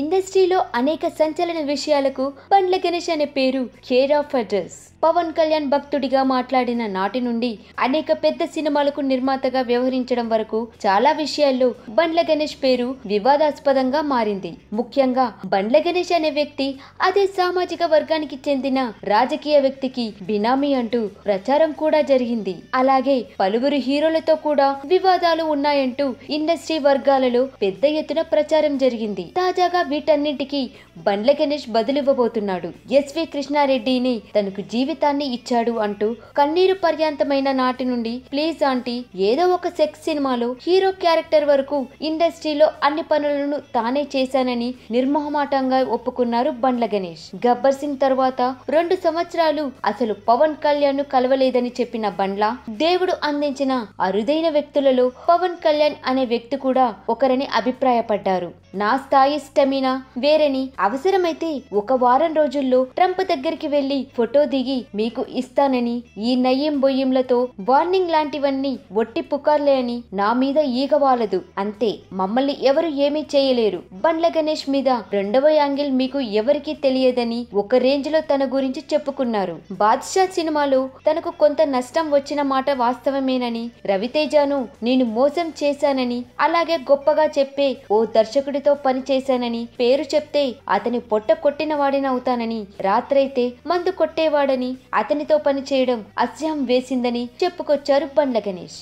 ఇండస్ట్రీలో అనేక సంచలన విషయాలకు పండ్ల గణేష్ అనే పేరు care of address Pawan Kalyan భక్తుడిగా మాట్లాడిన నాటి నుండి అనేక పెద్ద సినిమాలకు నిర్మాతగా వ్యవహరించడం వరకు చాలా విషయాల్లో బండ్ల గణేష్ పేరు వివాదాస్పదంగా మారింది ముఖ్యంగా బండ్ల గణేష్ అనే వ్యక్తి అదే సామాజిక వర్గానికి చెందిన రాజకీయ వ్యక్తికి బినామీ అంటూ ప్రచారం కూడా జరిగింది అలాగే పలువురు హీరోలతో కూడా వివాదాలు ఉన్నాయంటూ ఇండస్ట్రీ వర్గాలలో పెద్ద ఎత్తున ప్రచారం జరిగింది తాజాగా వీటన్నింటికి బండ్ల గణేష్ బదులివ్వబోతున్నాడు ఎస్వి కృష్ణారెడ్డిని తనకు జీవితాన్ని ఇచ్చాడు అంటూ కన్నీరు పర్యాంతమైన నాటి నుండి ప్లీజ్ ఆంటీ ఏదో ఒక సెక్స్ సినిమాలో హీరో క్యారెక్టర్ వరకు ఇండస్ట్రీలో అన్ని పనులను తానే చేశానని నిర్మోహమాటంగా ఒప్పుకున్నారు బండ్ల గణేష్ గబ్బర్ సింగ్ తర్వాత రెండు సంవత్సరాలు అసలు పవన్ కళ్యాణ్ ను కలవలేదని చెప్పిన బండ్ల దేవుడు అందించిన అరుదైన వ్యక్తులలో పవన్ కళ్యాణ్ అనే వ్యక్తి కూడా ఒకరని అభిప్రాయపడ్డారు నా స్థాయి స్టెమినా వేరని అవసరమైతే ఒక వారం రోజుల్లో ట్రంప్ దగ్గరికి వెళ్లి ఫోటో దిగి మీకు ఇస్తానని ఈ నయ్యం బొయ్యంలతో వార్నింగ్ లాంటివన్నీ ఒట్టి పుకార్లే అని నా మీద ఈగవాలదు అంతే మమ్మల్ని ఎవరు ఏమీ చేయలేరు బండ్ల గణేష్ మీద రెండవ యాంగిల్ మీకు ఎవరికీ తెలియదని ఒక రేంజ్ లో తన గురించి చెప్పుకున్నారు బాద్షా సినిమాలో తనకు కొంత నష్టం వచ్చిన మాట వాస్తవమేనని రవితేజను నేను మోసం చేశానని అలాగే గొప్పగా చెప్పే ఓ దర్శకుడు అతనితో పనిచేశానని పేరు చెప్తే అతని పొట్ట కొట్టిన అవుతానని రాత్రైతే మందు కొట్టేవాడని అతనితో పనిచేయడం అస్యం వేసిందని చెప్పుకొచ్చారు బండ్ల గణేష్